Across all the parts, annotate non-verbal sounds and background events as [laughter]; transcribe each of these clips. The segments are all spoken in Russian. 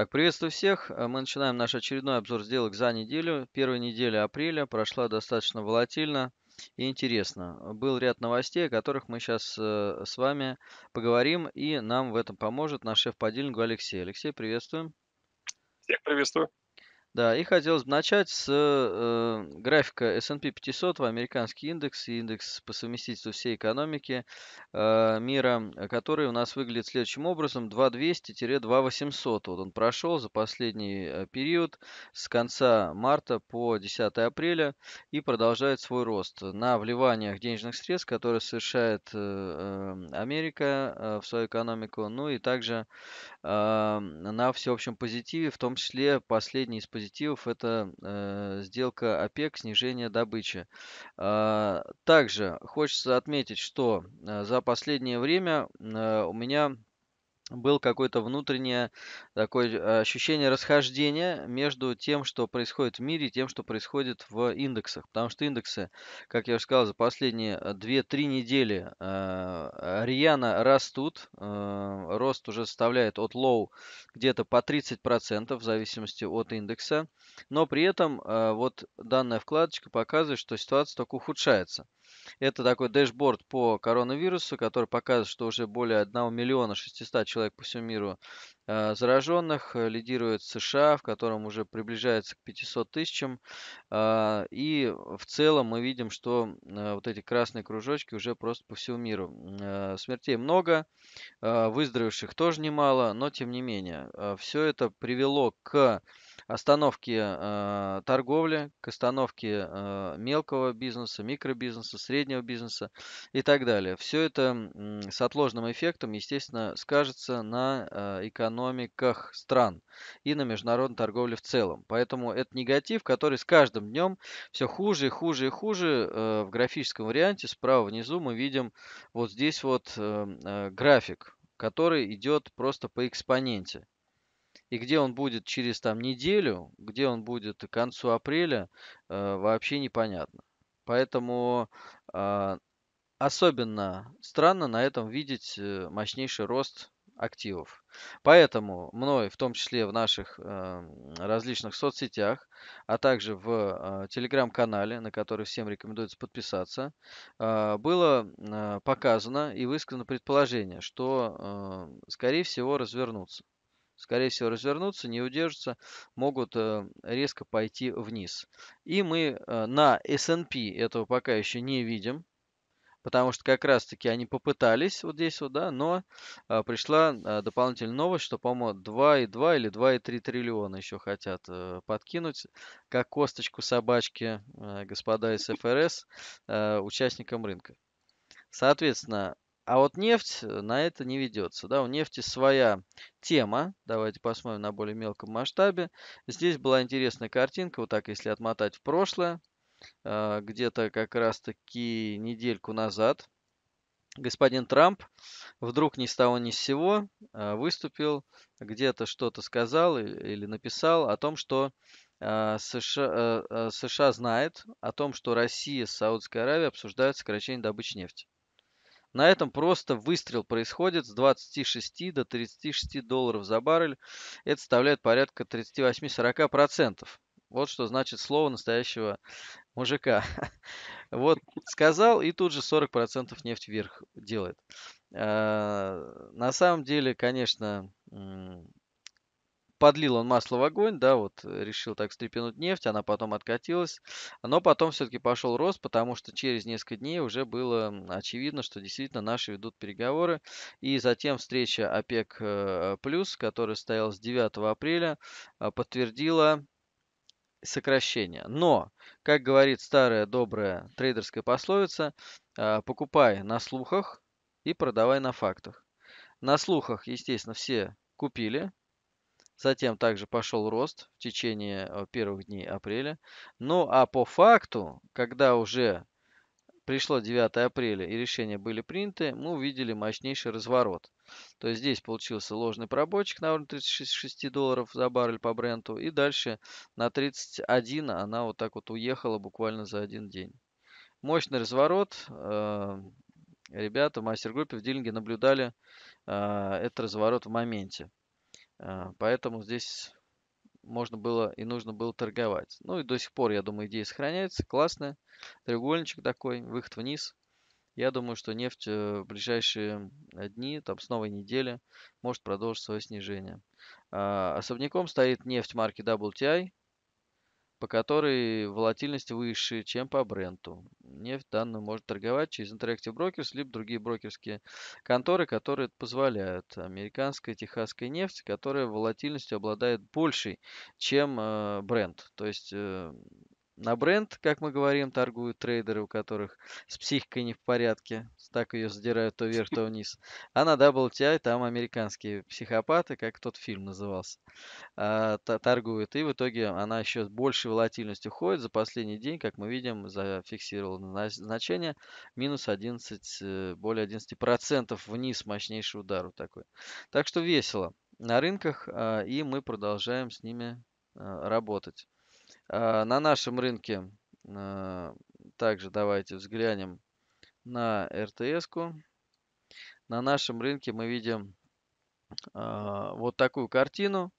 Так, приветствую всех. Э, мы начинаем наш очередной обзор сделок за неделю. Первая неделя апреля прошла достаточно волатильно и интересно. Э, был ряд новостей, о которых мы сейчас э, с вами поговорим, и нам в этом поможет наш шеф по Алексей. Алексей, приветствуем. Всех приветствую. Да, и хотелось бы начать с э, графика S&P 500, американский индекс, индекс по совместительству всей экономики э, мира, э, который у нас выглядит следующим образом, 2200-2800. Вот он прошел за последний э, период с конца марта по 10 апреля и продолжает свой рост на вливаниях денежных средств, которые совершает э, э, Америка э, в свою экономику, ну и также э, на всеобщем позитиве, в том числе последний из позитивных позитивов это э, сделка ОПЕК, снижение добычи. Э, также хочется отметить, что э, за последнее время э, у меня был какое-то внутреннее такое э, ощущение расхождения между тем, что происходит в мире, и тем, что происходит в индексах. Потому что индексы, как я уже сказал, за последние 2-3 э, недели э, рьяно растут. Э, рост уже составляет от лоу где-то по 30% в зависимости от индекса. Но при этом э, вот данная вкладочка показывает, что ситуация только ухудшается. Это такой дэшборд по коронавирусу, который показывает, что уже более 1 миллиона 600 человек по всему миру Э, зараженных. Э, лидирует США, в котором уже приближается к 500 тысячам. А, и в целом мы видим, что э, вот эти красные кружочки уже просто по всему миру. Смертей много, а, выздоровевших тоже немало, но тем не менее. Все это привело к остановке торговли, к остановке мелкого бизнеса, микробизнеса, среднего бизнеса и так далее. Все это с отложенным эффектом, естественно, скажется на э, экономиках стран и на международной торговле в целом. Поэтому это негатив, который с каждым днем все хуже и хуже и хуже. Э, в графическом варианте справа внизу мы видим вот здесь вот эм, э, график, который идет просто по экспоненте. И где он будет через там неделю, где он будет к концу апреля, э, вообще непонятно. Поэтому особенно странно на этом видеть мощнейший рост активов. Поэтому мной, в том числе в наших эм, различных соцсетях, а также в э, телеграм-канале, на который всем рекомендуется подписаться, э, было э, показано и высказано предположение, что, эм, скорее всего, развернутся. Скорее всего, развернутся, не удержатся, могут резко пойти вниз. И мы на S&P этого пока еще не видим потому что как раз-таки они попытались вот здесь вот, да, но а, пришла а, дополнительная новость, что, по-моему, 2,2 или 2,3 триллиона еще хотят а, подкинуть, как косточку собачки а, э, господа из ФРС а, э, участникам рынка. Соответственно, а вот нефть на это не ведется. Да? У нефти своя тема. Давайте посмотрим на более мелком масштабе. Здесь была интересная картинка. Вот так, если отмотать в прошлое. А, где-то как раз-таки недельку назад господин Трамп вдруг ни с того ни с сего а, выступил, где-то что-то сказал или написал о том, что а, США, США знает о том, что Россия и Саудской Аравия обсуждают сокращение добычи нефти. На этом просто выстрел происходит с 26 до 36 долларов за баррель. Это составляет порядка 38-40%. Вот что значит слово настоящего мужика. [laughs] Вот, сказал, и тут же 40% нефть вверх делает. А, на самом деле, конечно, подлил он масло в огонь, да, вот э, решил так стрепенуть нефть, она потом откатилась, но потом все-таки пошел рост, потому что через несколько дней уже было очевидно, что действительно наши ведут переговоры, и затем встреча ОПЕК+, э, плюс, которая состоялась 9 апреля, а, подтвердила сокращения. Но, как говорит старая добрая трейдерская пословица, а, покупай на слухах и продавай на фактах. На слухах, естественно, все купили. Затем также пошел рост в течение э, первых дней апреля. Ну а по факту, когда уже пришло 9 апреля и решения были приняты, мы увидели мощнейший разворот. То есть здесь получился ложный пробочек на уровне 36 долларов за баррель по бренду. И дальше на 31 она вот так вот уехала буквально за один день. Мощный разворот. Э, ребята в мастер-группе в дилинге наблюдали э, этот разворот в моменте. Э, поэтому здесь можно было и нужно было торговать. Ну и до сих пор, я думаю, идея сохраняется. классная, Треугольничек такой, выход вниз. Я думаю, что нефть э, в ближайшие дни, там с новой недели, может продолжить свое снижение. А, особняком стоит нефть марки WTI по которой волатильность выше, чем по бренду. Нефть данную может торговать через Interactive Brokers, либо другие брокерские конторы, которые это позволяют. Американская техасская нефть, которая волатильностью обладает большей, чем э, бренд. То есть э, на бренд, как мы говорим, торгуют трейдеры, у которых с психикой не в порядке. Так ее задирают то вверх, то вниз. А на WTI там американские психопаты, как тот фильм назывался, а, торгуют. И в итоге она еще с большей волатильностью ходит. За последний день, как мы видим, зафиксировала значение. Минус 11, э, более 11% процентов вниз мощнейший удар вот такой. Так что весело на рынках, а, и мы продолжаем с ними а, работать. А, на нашем рынке а, также давайте взглянем на РТС-ку. На нашем рынке мы видим а, вот такую картину.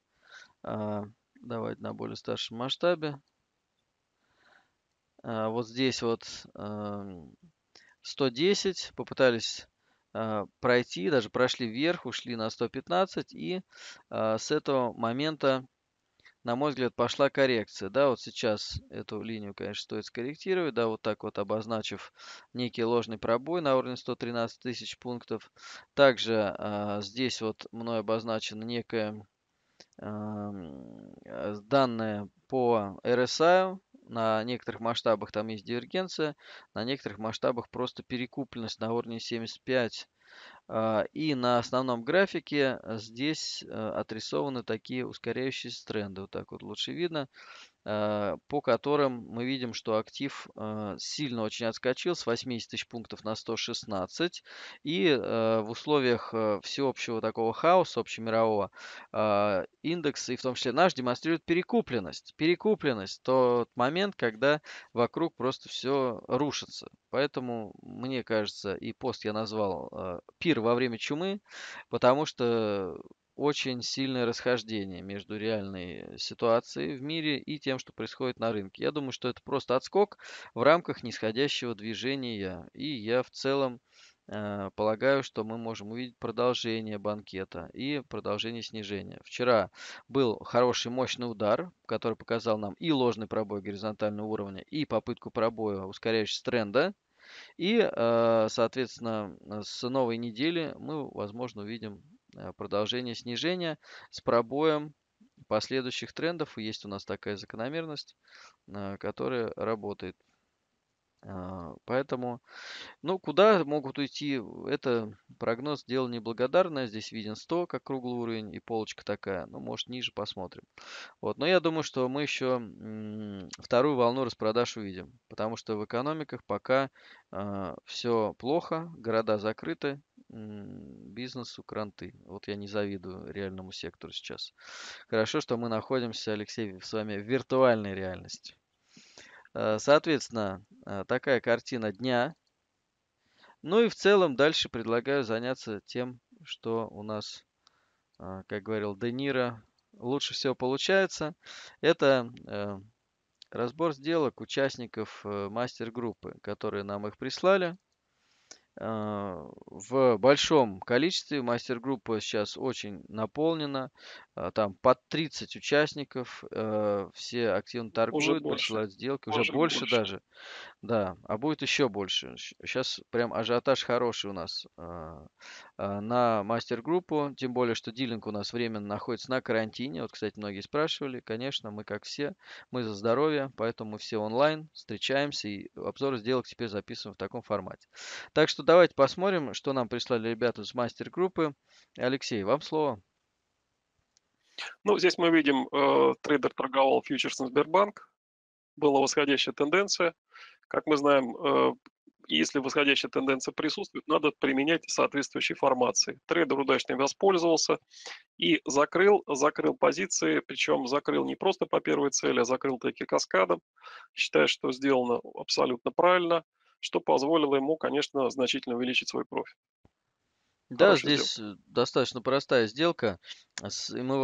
Давайте на более старшем масштабе. Вот здесь вот 110 попытались пройти, даже прошли вверх, ушли на 115 и с этого момента на мой взгляд, пошла коррекция. Да, вот сейчас эту линию, конечно, стоит скорректировать. Да, вот так вот обозначив некий ложный пробой на уровне 113 тысяч пунктов. Также э, здесь вот мной обозначена некая э, а, данные по RSI. На некоторых масштабах там есть дивергенция, на некоторых масштабах просто перекупленность на уровне 75 а, и на основном графике э, здесь э, отрисованы такие ускоряющиеся тренды. Вот так вот лучше видно. Э, по которым мы видим, что актив э, сильно очень отскочил с 80 тысяч пунктов на 116. И э, в условиях всеобщего такого хаоса общемирового индекс, и в том числе наш, демонстрирует перекупленность. Перекупленность – тот момент, когда вокруг просто все рушится. Поэтому, мне кажется, и пост я назвал «Пир во время чумы», потому что очень сильное расхождение между реальной ситуацией в мире и тем, что происходит на рынке. Я думаю, что это просто отскок в рамках нисходящего движения. И я в целом э, полагаю, что мы можем увидеть продолжение банкета и продолжение снижения. Вчера был хороший мощный удар, который показал нам и ложный пробой горизонтального уровня, и попытку пробоя ускоряющегося тренда. И, э, соответственно, с новой недели мы, возможно, увидим Э, продолжение снижения с пробоем последующих трендов. Есть у нас такая закономерность, э, которая работает. А, поэтому, ну, куда могут уйти, это прогноз дело неблагодарное. Здесь виден 100 как круглый уровень и полочка такая. Ну, может, ниже посмотрим. Вот, но я думаю, что мы еще вторую волну распродаж увидим. Потому что в экономиках пока э, а, все плохо, города закрыты, бизнесу кранты. Вот я не завидую реальному сектору сейчас. Хорошо, что мы находимся, Алексей, с вами в виртуальной реальности. Э, соответственно, э, такая картина дня. Ну и в целом дальше предлагаю заняться тем, что у нас, э, как говорил Де Ниро, лучше всего получается. Это разбор сделок участников мастер-группы, которые нам их прислали. А, в большом количестве. Мастер-группа сейчас очень наполнена. Э, там под 30 участников, э, все активно торгуют, уже присылают сделки, уже, уже больше, больше даже. Да, а будет еще больше. Сейчас прям ажиотаж хороший у нас э, на мастер-группу, тем более, что дилинг у нас временно находится на карантине. Вот, кстати, многие спрашивали. Конечно, мы как все, мы за здоровье, поэтому мы все онлайн, встречаемся и обзоры сделок теперь записываем в таком формате. Так что давайте посмотрим, что нам прислали ребята с мастер-группы. Алексей, вам слово. Ну, здесь мы видим, э, трейдер торговал фьючерсом Сбербанк, была восходящая тенденция. Как мы знаем, э, если восходящая тенденция присутствует, надо применять соответствующие формации. Трейдер удачно воспользовался и закрыл, закрыл позиции, причем закрыл не просто по первой цели, а закрыл таки каскадом, считая, что сделано абсолютно правильно, что позволило ему, конечно, значительно увеличить свой профит. Да, здесь сделка. Э, достаточно простая сделка. Мы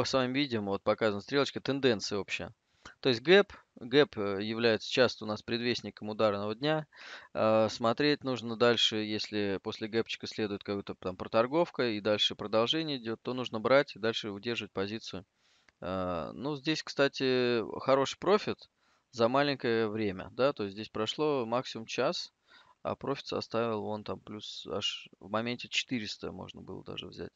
с вами видим, вот показана стрелочка, тенденция общая. То есть гэп, гэп э, является часто у нас предвестником ударного дня. А, смотреть нужно дальше, если после гэпчика следует какая-то там проторговка и дальше продолжение идет, то нужно брать и дальше удерживать позицию. А, ну, здесь, кстати, хороший профит за маленькое время, да, то есть здесь прошло максимум час, а профит оставил вон там плюс аж в моменте 400 можно было даже взять.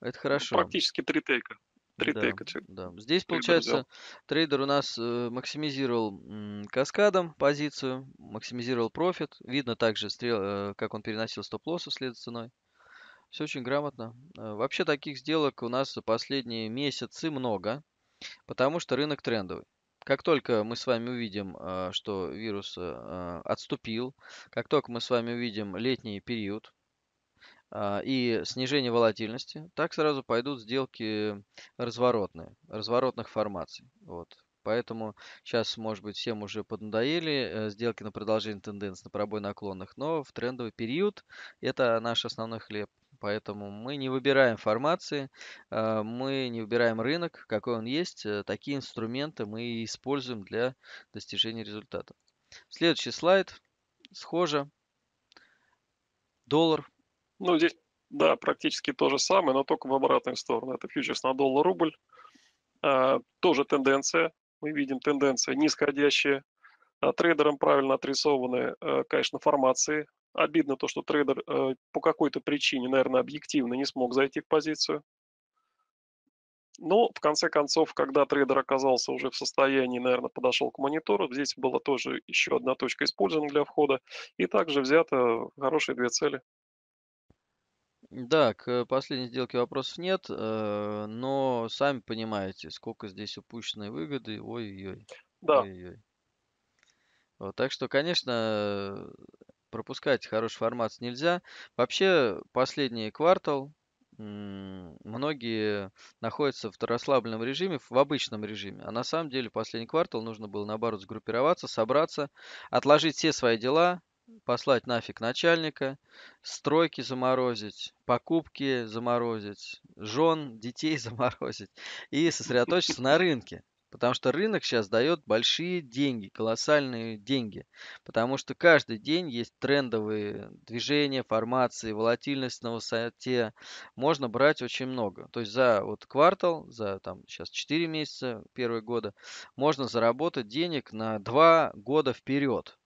Это ну, хорошо. Ну, практически три тейка. Три да, тейка. Да. Здесь, трейдер получается, взял. трейдер у нас э, максимизировал м, каскадом позицию, максимизировал профит. Видно также, стрел, э, как он переносил стоп-лосс вслед за ценой. Все очень грамотно. Э, вообще таких сделок у нас за последние месяцы много, потому что рынок трендовый. Как только мы с вами увидим, э, что вирус э, отступил, как только мы с вами увидим летний период, а, и снижение волатильности, так сразу пойдут сделки разворотные, разворотных формаций. Вот. Поэтому сейчас, может быть, всем уже поднадоели э, сделки на продолжение тенденции на пробой наклонных, но в трендовый период это наш основной хлеб. Поэтому мы не выбираем формации, э, мы не выбираем рынок, какой он есть. Э, такие инструменты мы используем для достижения результата. Следующий слайд. Схоже. Доллар. Ну, здесь, да, практически то же самое, но только в обратную сторону. Это фьючерс на доллар-рубль. Тоже тенденция мы видим тенденции нисходящие. А, трейдерам правильно отрисованы, э, конечно, формации. Обидно то, что трейдер э, по какой-то причине, наверное, объективно не смог зайти в позицию. Но в конце концов, когда трейдер оказался уже в состоянии, наверное, подошел к монитору, здесь была тоже еще одна точка использована для входа, и также взята хорошие две цели. Да, к э, последней сделке вопросов нет, э, но сами понимаете, сколько здесь упущенной выгоды. Ой-ой-ой. Да. Ой-ой. Вот, так что, конечно, пропускать хороший формат нельзя. Вообще, последний квартал многие находятся в расслабленном режиме, в обычном режиме. А на самом деле последний квартал нужно было, наоборот, сгруппироваться, собраться, отложить все свои дела, послать нафиг начальника, стройки заморозить, покупки заморозить, жен, детей [laughs] заморозить и сосредоточиться на рынке. Потому что рынок сейчас дает большие деньги, колоссальные деньги. Потому что каждый день есть трендовые движения, формации, волатильность на высоте. Можно брать очень много. То есть за вот квартал, за там сейчас 4 месяца, первые года, можно заработать денег на 2 года вперед.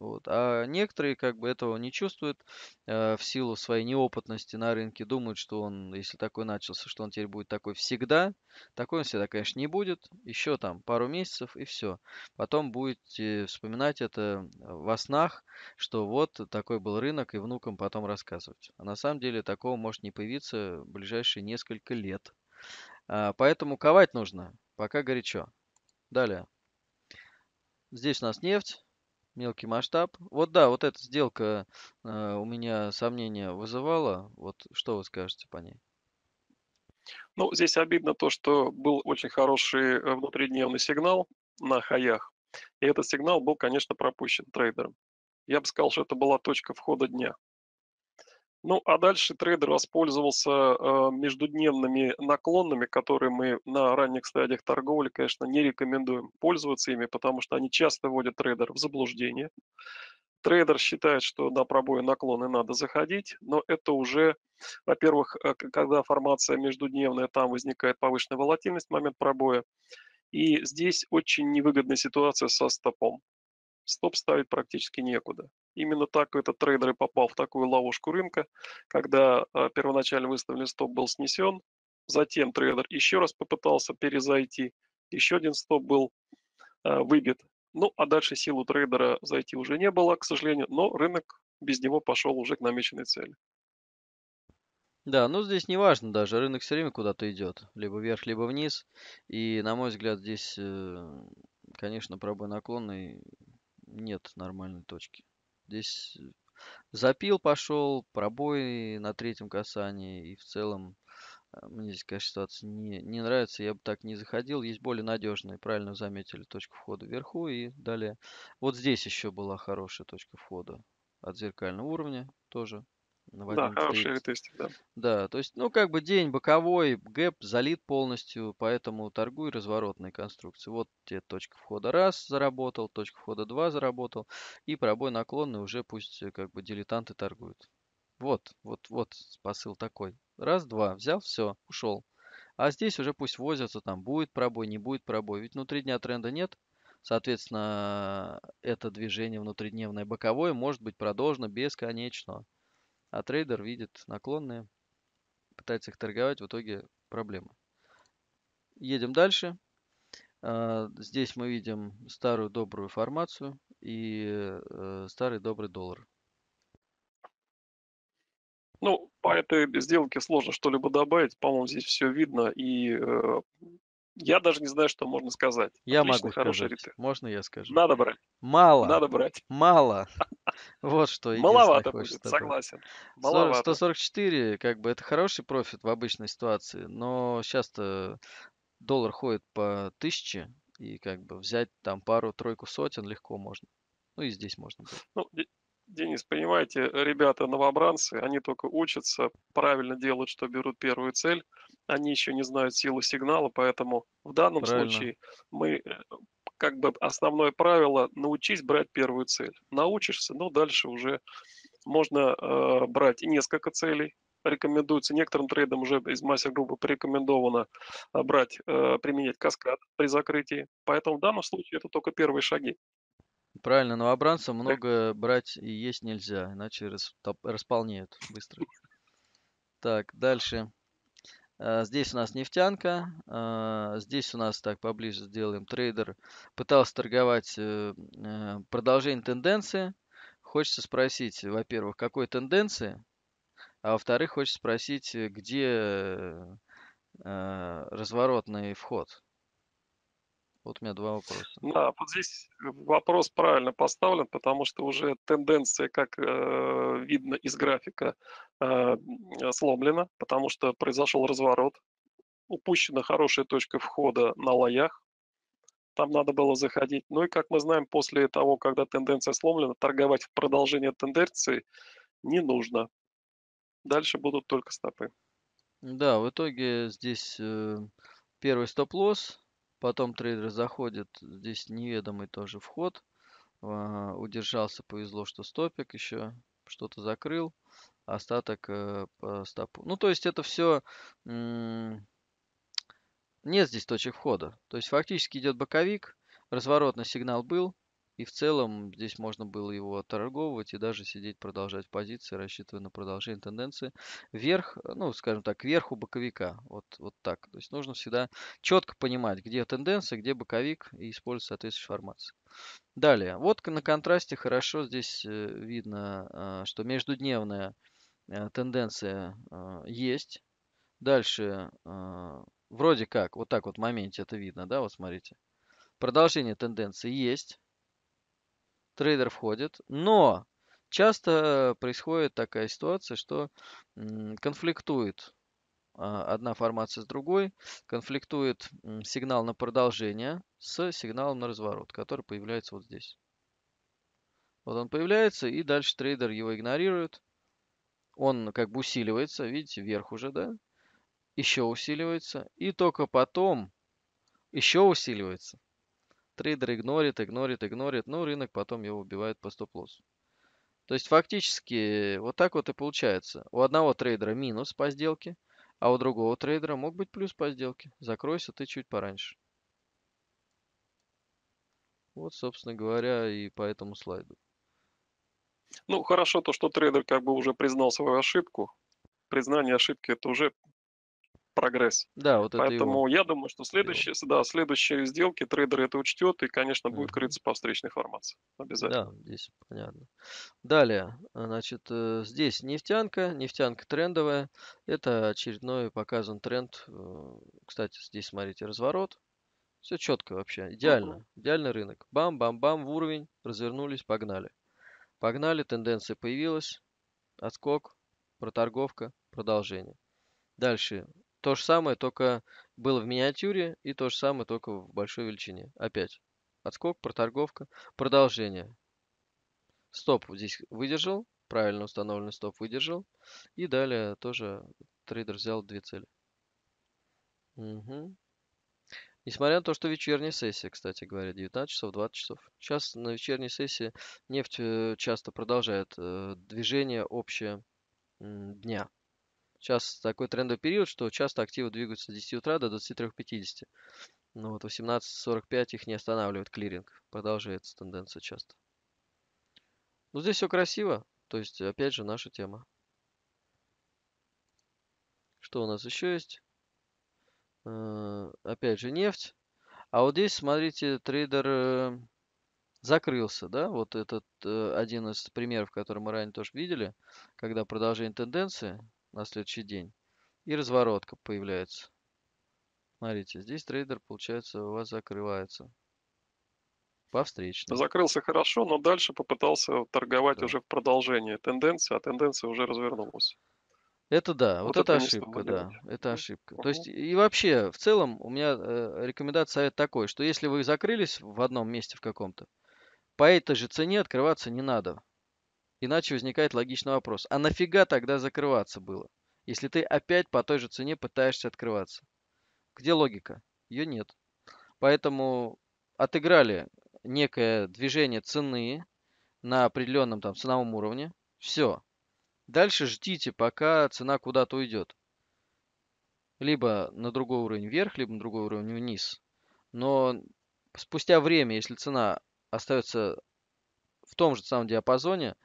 Вот. А некоторые как бы этого не чувствуют э, в силу своей неопытности на рынке, думают, что он, если такой начался, что он теперь будет такой всегда. Такой он всегда, конечно, не будет. Еще там пару месяцев и все. Потом будете вспоминать это во снах, что вот такой был рынок, и внукам потом рассказывать. А на самом деле такого может не появиться в ближайшие несколько лет. А, поэтому ковать нужно, пока горячо. Далее. Здесь у нас нефть мелкий масштаб. Вот да, вот эта сделка э, у меня сомнения вызывала. Вот что вы скажете по ней? Ну, здесь обидно то, что был очень хороший э, внутридневный сигнал на хаях, и этот сигнал был, конечно, пропущен трейдером. Я бы сказал, что это была точка входа дня. Ну, а дальше трейдер воспользовался э, междудневными наклонами, которые мы на ранних стадиях торговли, конечно, не рекомендуем пользоваться ими, потому что они часто вводят трейдер в заблуждение. Трейдер считает, что на пробои наклоны надо заходить, но это уже, во-первых, э, когда формация междудневная, там возникает повышенная волатильность в момент пробоя. И здесь очень невыгодная ситуация со стопом стоп ставить практически некуда. Именно так этот трейдер и попал в такую ловушку рынка, когда а, первоначально выставленный стоп был снесен, затем трейдер еще раз попытался перезайти, еще один стоп был а, выбит. Ну, а дальше силу трейдера зайти уже не было, к сожалению, но рынок без него пошел уже к намеченной цели. Да, ну здесь не важно даже, рынок все время куда-то идет, либо вверх, либо вниз. И, на мой взгляд, здесь, э, конечно, пробой наклонный нет нормальной точки. Здесь э, запил пошел, пробой на третьем касании. И в целом э, мне здесь, конечно, ситуация не, не нравится. Я бы так не заходил. Есть более надежные. Правильно заметили точку входа вверху и далее. Вот здесь еще была хорошая точка входа от зеркального уровня тоже да, хорошие ретестик, да. Да, то есть, ну, как бы день боковой, гэп залит полностью, поэтому торгуй разворотной конструкции. Вот тебе точка входа раз заработал, точка входа два заработал, и пробой наклонный уже пусть э, как бы дилетанты торгуют. Вот, вот, вот посыл такой. Раз, два, взял, все, ушел. А здесь уже пусть возятся, там будет пробой, не будет пробой. Ведь внутри дня тренда нет, Соответственно, это движение внутридневное боковое может быть продолжено бесконечно а трейдер видит наклонные, пытается их торговать, в итоге проблема. Едем дальше. А, здесь мы видим старую добрую формацию и э, старый добрый доллар. Ну, по этой сделке сложно что-либо добавить. По-моему, здесь все видно. И э, я даже не знаю, что можно сказать. Я Отлично, могу хороший сказать. Ритейл. Можно я скажу? Надо брать. Мало. Надо брать. Мало. [laughs] Вот что. Маловато будет, согласен. Маловато. 144, как бы это хороший профит в обычной ситуации, но сейчас-то доллар ходит по тысяче, и как бы взять там пару-тройку сотен легко можно. Ну и здесь можно. Ну, Денис, понимаете, ребята новобранцы, они только учатся правильно делать, что берут первую цель они еще не знают силу сигнала, поэтому в данном Правильно. случае мы э, как бы основное правило научись брать первую цель. Научишься, но дальше уже можно э, брать и несколько целей. Рекомендуется некоторым трейдам уже из мастер-группы порекомендовано э, брать, э, применять каскад при закрытии. Поэтому в данном случае это только первые шаги. Правильно, новобранцам много брать и есть нельзя, иначе располнеют быстро. Так, дальше. А, здесь у нас нефтянка, а, здесь у нас так поближе сделаем трейдер. Пытался торговать э, э, продолжение тенденции. Хочется спросить, во-первых, какой тенденции, а во-вторых, хочется спросить, где э, разворотный вход. Вот у меня два вопроса. Да, вот здесь э, вопрос правильно поставлен, потому что уже тенденция, как э, видно из графика, э, сломлена, потому что произошел разворот. Упущена хорошая точка входа на лоях, там надо было заходить. Ну и, как мы знаем, после того, когда тенденция сломлена, торговать в продолжение тенденции не нужно. Дальше будут только стопы. Да, в итоге здесь э, первый стоп-лосс, Потом трейдер заходит, здесь неведомый тоже вход. А, удержался, повезло, что стопик еще что-то закрыл. Остаток э, по стопу. Ну, то есть это все... Нет здесь точек входа. То есть фактически идет боковик. Разворотный сигнал был. И в целом здесь можно было его отторговывать и даже сидеть продолжать позиции, рассчитывая на продолжение тенденции. Вверх, э, ну, скажем так, вверх у боковика. Вот, вот так. То есть нужно всегда четко понимать, где тенденция, где боковик и использовать соответствующую формацию. Далее. Вот на контрасте хорошо здесь э, видно, а, что междудневная э, тенденция есть. Дальше а, вроде как, вот так вот в моменте это видно, да, вот смотрите. Продолжение тенденции есть трейдер входит, но часто э, происходит такая ситуация, что конфликтует а, одна формация с другой, конфликтует сигнал на продолжение с сигналом на разворот, который появляется вот здесь. Вот он появляется, и дальше трейдер его игнорирует. Он как бы усиливается, видите, вверх уже, да? Еще усиливается. И только потом еще усиливается. Трейдер игнорит, игнорит, игнорит. Ну, рынок потом его убивает по стоп-лоссу. То есть фактически вот так вот и получается. У одного трейдера минус по сделке, а у другого трейдера мог быть плюс по сделке. Закройся ты чуть пораньше. Вот, собственно говоря, и по этому слайду. Ну, хорошо то, что трейдер как бы уже признал свою ошибку. Признание ошибки – это уже прогресс. Да, вот Поэтому это я думаю, что следующие, да, следующие сделки трейдер это учтет и, конечно, будет крыться по встречной формации. Обязательно. Да, здесь понятно. Далее, значит, э, здесь нефтянка, нефтянка трендовая. Это очередной показан тренд. Э, кстати, здесь смотрите разворот. Все четко вообще, идеально, угу. идеальный рынок. Бам-бам-бам в уровень, развернулись, погнали. Погнали, тенденция появилась, отскок, проторговка, продолжение. Дальше то же самое, только было в миниатюре, и то же самое, только в большой величине. Опять. Отскок, проторговка, продолжение. Стоп здесь выдержал, правильно установленный стоп выдержал. И далее тоже трейдер взял две цели. Угу. Несмотря на то, что вечерняя сессия, кстати говоря, 19 часов, 20 часов. Сейчас на вечерней сессии нефть э, часто продолжает э, движение общее дня. Сейчас такой трендовый период, что часто активы двигаются с 10 утра до 23.50. Но ну вот 18.45 их не останавливает клиринг. Продолжается тенденция часто. Ну здесь все красиво. То есть, опять же, наша тема. Что у нас еще есть? Э, опять же, нефть. А вот здесь, смотрите, трейдер э, закрылся, да? Вот этот э, один из примеров, который мы ранее тоже видели, когда продолжение тенденции, на следующий день. И разворотка появляется. Смотрите, здесь трейдер, получается, у вас закрывается. По встречной. Закрылся хорошо, но дальше попытался торговать да. уже в продолжение. тенденции, а тенденция уже развернулась. Это да, вот, вот это, это ошибка, да, это ошибка. Угу. То есть и вообще в целом у меня э, рекомендация совет такой, что если вы закрылись в одном месте в каком-то, по этой же цене открываться не надо. Иначе возникает логичный вопрос. А нафига тогда закрываться было, если ты опять по той же цене пытаешься открываться? Где логика? Ее нет. Поэтому отыграли некое движение цены на определенном там ценовом уровне. Все. Дальше ждите, пока цена куда-то уйдет. Либо на другой уровень вверх, либо на другой уровень вниз. Но спустя время, если цена остается в том же самом диапазоне,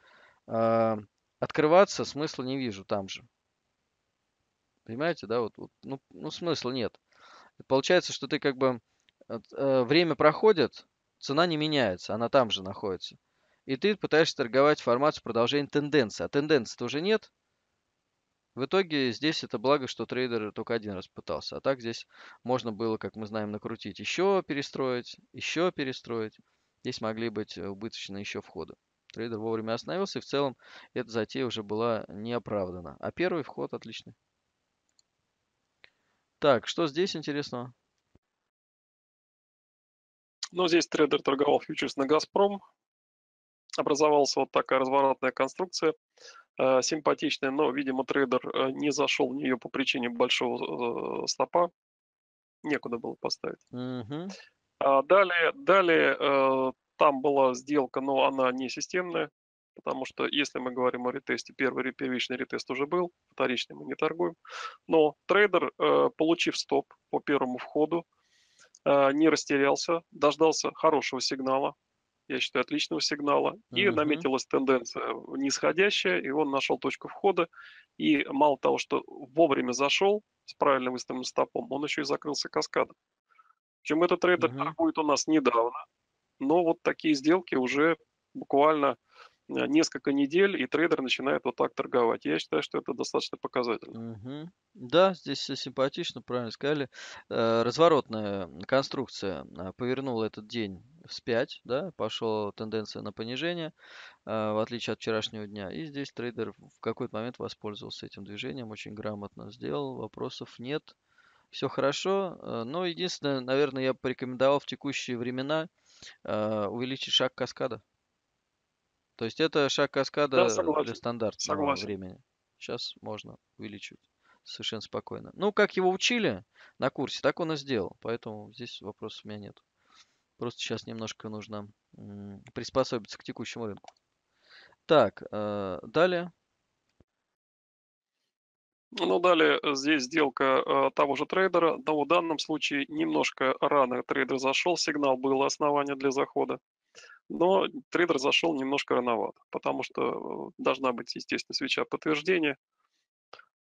а, открываться смысла не вижу там же. Понимаете, да? Вот, вот, ну, ну, смысла нет. Получается, что ты как бы... Э, время проходит, цена не меняется, она там же находится. И ты пытаешься торговать формацию продолжения тенденции. А тенденции-то уже нет. В итоге здесь это благо, что трейдер только один раз пытался. А так здесь можно было, как мы знаем, накрутить еще перестроить, еще перестроить. Здесь могли быть э, убыточные еще входы. Трейдер вовремя остановился, и в целом эта затея уже была не А первый вход отличный. Так, что здесь интересного? Ну, здесь трейдер торговал фьючерс на «Газпром». Образовалась вот такая разворотная конструкция. Э, симпатичная, но, видимо, трейдер э, не зашел в нее по причине большого э, стопа. Некуда было поставить. Угу. Далее, далее там была сделка, но она не системная, потому что если мы говорим о ретесте, первый первичный ретест уже был, вторичный мы не торгуем. Но трейдер, э, получив стоп по первому входу, э, не растерялся, дождался хорошего сигнала, я считаю, отличного сигнала, и угу. наметилась тенденция нисходящая, и он нашел точку входа, и мало того, что вовремя зашел с правильно выставленным стопом, он еще и закрылся каскадом. Причем этот трейдер угу. торгует у нас недавно, но вот такие сделки уже буквально э, несколько недель, и трейдер начинает вот так торговать. Я считаю, что это достаточно показательно. Угу. Да, здесь все симпатично, правильно сказали. Э, разворотная конструкция э, повернула этот день вспять, да, пошла тенденция на понижение, в отличие от вчерашнего дня. И здесь трейдер в какой-то момент воспользовался этим движением, очень грамотно сделал, вопросов нет, все хорошо. Но единственное, наверное, я порекомендовал в текущие времена – Э, увеличить шаг каскада. То есть это шаг каскада да, для стандартного согласен. времени. Сейчас можно увеличивать совершенно спокойно. Ну, как его учили на курсе, так он и сделал. Поэтому здесь вопросов у меня нет. Просто сейчас немножко нужно приспособиться к текущему рынку. Так, э, далее. Ну, далее э, здесь сделка э, того же трейдера, но в данном случае немножко рано трейдер зашел, сигнал было основание для захода, но трейдер зашел немножко рановато, потому что э, должна быть, естественно, свеча подтверждения,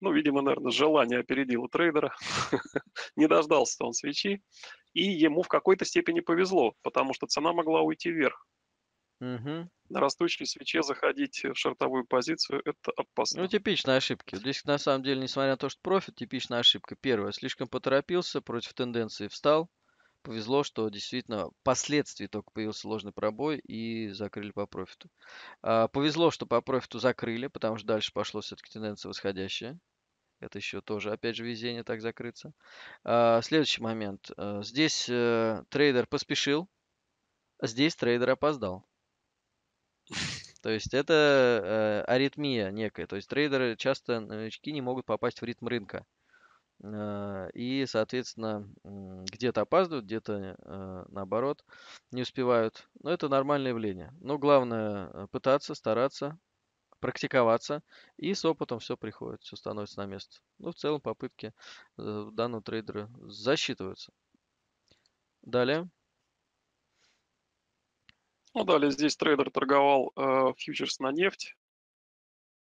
ну, видимо, наверное, желание опередило трейдера, [laughs] не дождался он свечи, и ему в какой-то степени повезло, потому что цена могла уйти вверх. На растущей свече заходить в шортовую позицию – это ну, опасно. Ну, типичная ошибка. Здесь, на самом деле, несмотря на то, что профит, типичная ошибка. Первое, слишком поторопился, против тенденции встал. Повезло, что действительно впоследствии только появился ложный пробой и закрыли по профиту. А, повезло, что по профиту закрыли, потому что дальше пошло все-таки тенденция восходящая. Это еще тоже, опять же, везение так закрыться. А, следующий момент. А, здесь э, трейдер поспешил, а здесь трейдер опоздал. То есть это э, аритмия некая. То есть трейдеры часто, новички, не могут попасть в ритм рынка. Э, и, соответственно, где-то опаздывают, где-то, э, наоборот, не успевают. Но это нормальное явление. Но главное э, пытаться, стараться, практиковаться, и с опытом все приходит, все становится на место. Ну, в целом попытки данного трейдера засчитываются. Далее. Ну, далее здесь трейдер торговал э, фьючерс на нефть.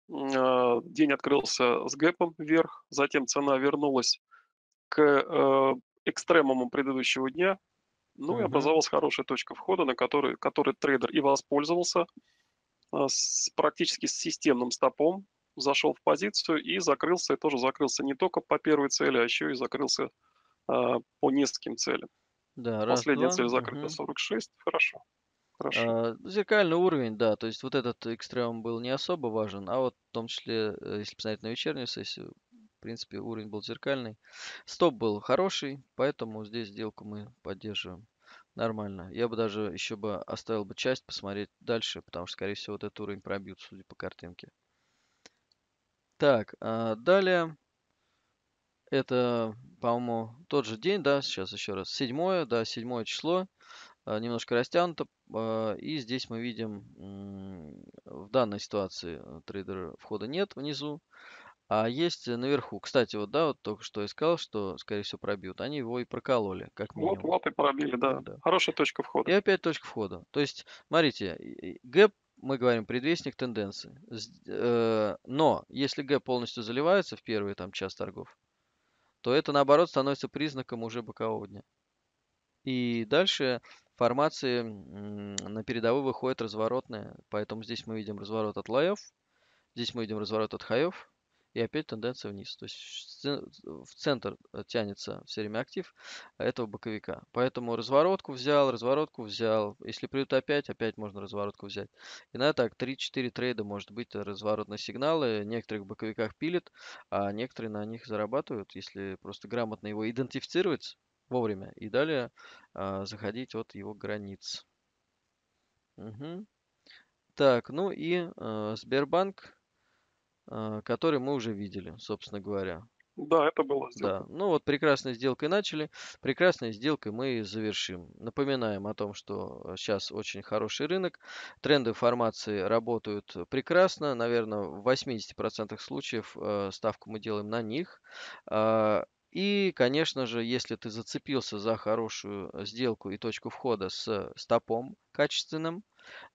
Э, день открылся с гэпом вверх, затем цена вернулась к э, экстремуму предыдущего дня. Ну mm-hmm. и образовалась хорошая точка входа, на которой, который трейдер и воспользовался э, с, практически с системным стопом. Зашел в позицию и закрылся, и тоже закрылся не только по первой цели, а еще и закрылся э, по нескольким целям. Да, Последняя раз, цель закрыта угу. 46, хорошо. Хорошо. Э, зеркальный уровень, да. То есть вот этот экстремум был не особо важен, а вот в том числе, э, если посмотреть на вечернюю сессию, в принципе, уровень был зеркальный. Стоп был хороший, поэтому здесь сделку мы поддерживаем нормально. Я бы даже еще бы оставил бы часть посмотреть дальше, потому что, скорее всего, вот этот уровень пробьют, судя по картинке. Так, а далее. Это, по-моему, тот же день, да, сейчас еще раз. Седьмое, да, седьмое число. Э, немножко растянута э, И здесь мы видим в данной ситуации э, трейдера входа нет внизу, а есть наверху. Кстати, вот да, вот только что я сказал, что, скорее всего, пробьют. Они его и прокололи, как минимум. Вот, вот и пробили, да. да. Хорошая точка входа. И опять точка входа. То есть, смотрите, гэп мы говорим предвестник тенденции. Но если гэп полностью заливается в первый там час торгов, то это наоборот становится признаком уже бокового дня. И дальше формации на передовой выходит разворотная. Поэтому здесь мы видим разворот от лоев. Здесь мы видим разворот от хаев. И опять тенденция вниз. То есть в центр э, тянется все время актив этого боковика. Поэтому разворотку взял, разворотку взял. Если придут опять, опять можно разворотку взять. И на так 3-4 трейда может быть э, разворотные сигналы. Некоторых боковиках пилит, а некоторые на них зарабатывают, если просто грамотно его идентифицировать вовремя. И далее э, заходить от его границ. Угу. Так, ну и э, Сбербанк, э, который мы уже видели, собственно говоря. Да, это было сделка. Да. Ну вот прекрасной сделкой начали, прекрасной сделкой мы и завершим. Напоминаем о том, что сейчас очень хороший рынок, тренды формации работают прекрасно, наверное, в 80% случаев э, ставку мы делаем на них. Э, и, конечно же, если ты зацепился за хорошую э, сделку и точку входа с э, стопом, качественным,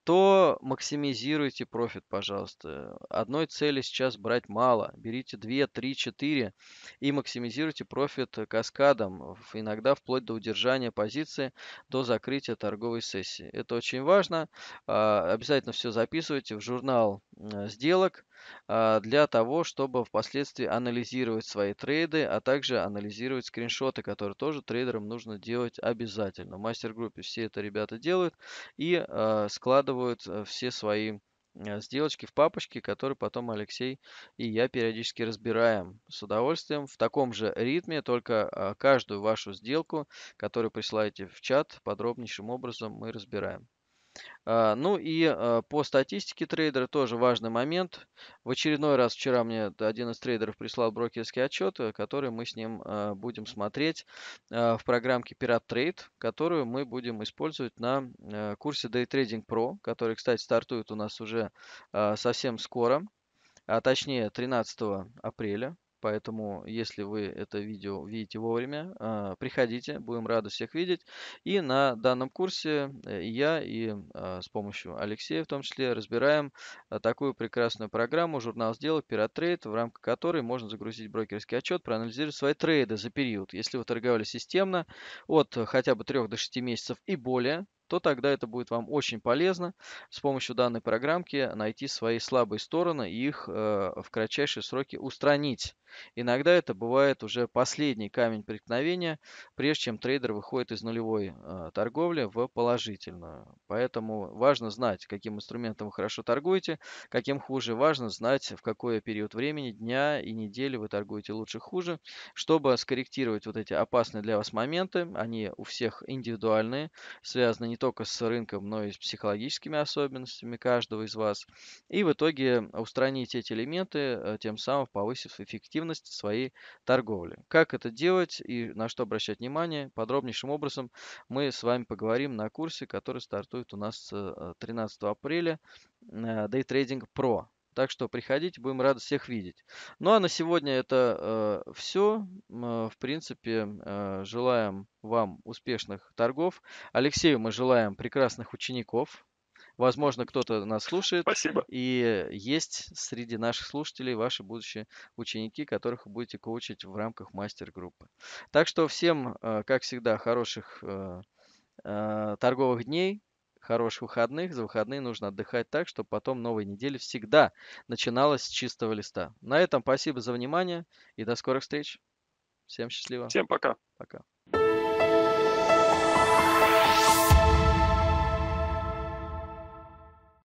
то максимизируйте профит, пожалуйста. Одной цели сейчас брать мало. Берите 2, 3, 4 и максимизируйте профит каскадом, иногда вплоть до удержания позиции, до закрытия торговой сессии. Это очень важно. А, обязательно все записывайте в журнал э, сделок а, для того, чтобы впоследствии анализировать свои трейды, а также анализировать скриншоты, которые тоже трейдерам нужно делать обязательно. В мастер-группе все это ребята делают и э, складывают э, все свои э, сделочки в папочке, которые потом Алексей и я периодически разбираем с удовольствием в таком же ритме, только каждую вашу сделку, которую присылаете в чат, подробнейшим образом мы разбираем. А, ну и а, по статистике трейдера тоже важный момент. В очередной раз вчера мне один из трейдеров прислал брокерский отчет, э, который мы с ним а, будем смотреть в программке Pirate Trade, которую мы будем использовать на э, курсе Day Trading Pro, который, кстати, стартует у нас уже совсем скоро, а точнее 13 апреля Поэтому, если вы это видео видите вовремя, а, приходите, будем рады всех видеть. И на данном курсе э, и я, и а, с помощью Алексея в том числе разбираем а, такую прекрасную программу журнал сделок Пиротрейд, в рамках которой можно загрузить брокерский отчет, проанализировать свои трейды за период. Если вы торговали системно от э, хотя бы 3 до 6 месяцев и более, то тогда это будет вам очень полезно с помощью данной программки найти свои слабые стороны и их э, в кратчайшие сроки устранить. Иногда это бывает уже последний камень преткновения, прежде чем трейдер выходит из нулевой э, торговли в положительную. Поэтому важно знать, каким инструментом вы хорошо торгуете, каким хуже. Важно знать, в какой период времени, дня и недели вы торгуете лучше, хуже, чтобы скорректировать вот эти опасные для вас моменты. Они у всех индивидуальные, связаны не только с рынком, но и с психологическими особенностями каждого из вас. И в итоге устранить эти элементы, э, тем самым повысив эффективность своей торговли. Как это делать и на что обращать внимание, подробнейшим образом мы с вами поговорим на курсе, который стартует у нас 13 э, апреля э, Day Trading Pro. Так что приходите, будем рады всех видеть. Ну а на сегодня это э, все. в принципе, э, желаем вам успешных торгов. Алексею мы желаем прекрасных учеников. Возможно, кто-то нас слушает. Спасибо. И есть среди наших слушателей ваши будущие ученики, которых вы будете коучить в рамках мастер-группы. Так что всем, э, как всегда, хороших э, э, торговых дней хороших выходных. За выходные нужно отдыхать так, чтобы потом новая неделя всегда начиналась с чистого листа. На этом спасибо за внимание и до скорых встреч. Всем счастливо. Всем пока. Пока.